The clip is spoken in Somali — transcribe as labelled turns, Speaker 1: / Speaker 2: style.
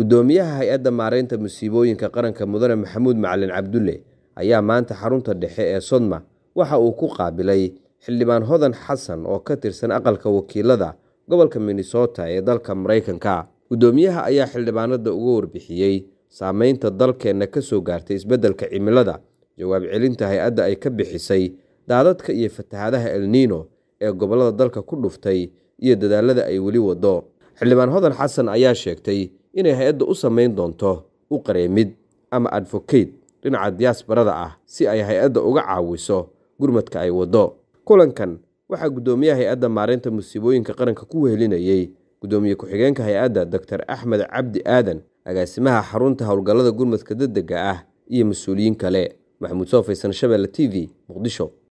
Speaker 1: gudoomiyaha hay-adda maareynta musiibooyinka qaranka mudane maxamuud macalin cabdulle ayaa maanta xarunta dhexe ee sodma waxa uu ku qaabilay xildhibaan hodan xasan oo ka tirsan aqalka wakiilada gobolka minnesota ee dalka maraykanka gudoomiyaha ayaa xildhibaanada uga warbixiyey saameynta dalkeenna ka soo gaartay isbeddelka cimilada jawaab celinta hay-adda ay ka bixisay daadadka iyo fatahaadaha elniino ee gobollada dalka ku dhuftay iyo dadaalada ay weli waddo xildhibaan hodan xasan ayaa sheegtay inay hay-adda u samayn doonto u qareemid ama advokate dhinaca diyaasbarada ah si ay hay-adda uga caawiso gurmadka ay waddo kulankan waxaa guddoomiyaha hay-adda maaraynta musiibooyinka qaranka ku wehelinayey guddoomiye ku-xigeenka hay-adda doktor axmed cabdi aadan agaasimaha xarunta howlgallada gurmadka dedegga ah iyo mas-uuliyiin kale maxamuud soo faysan shabeelle t v muqdisho